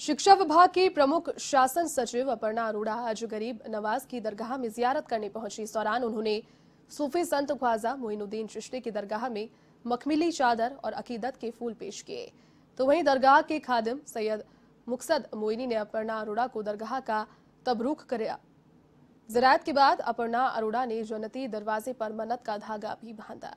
शिक्षा विभाग की प्रमुख शासन सचिव अपर्णा अरोड़ा आज गरीब नवाज की दरगाह में जियारत करने पहुंची इस दौरान उन्होंने सूफी संत ख्वाजा मोइनुद्दीन चिश्ती की दरगाह में मखमिली चादर और अकीदत के फूल पेश किए तो वहीं दरगाह के खादिम सैयद मुकसद मोइनी ने अपर्णा अरोड़ा को दरगाह का तबरुख कराया जरायत के बाद अपर्णा अरोड़ा ने जनती दरवाजे पर मन्नत का धागा भी बांधा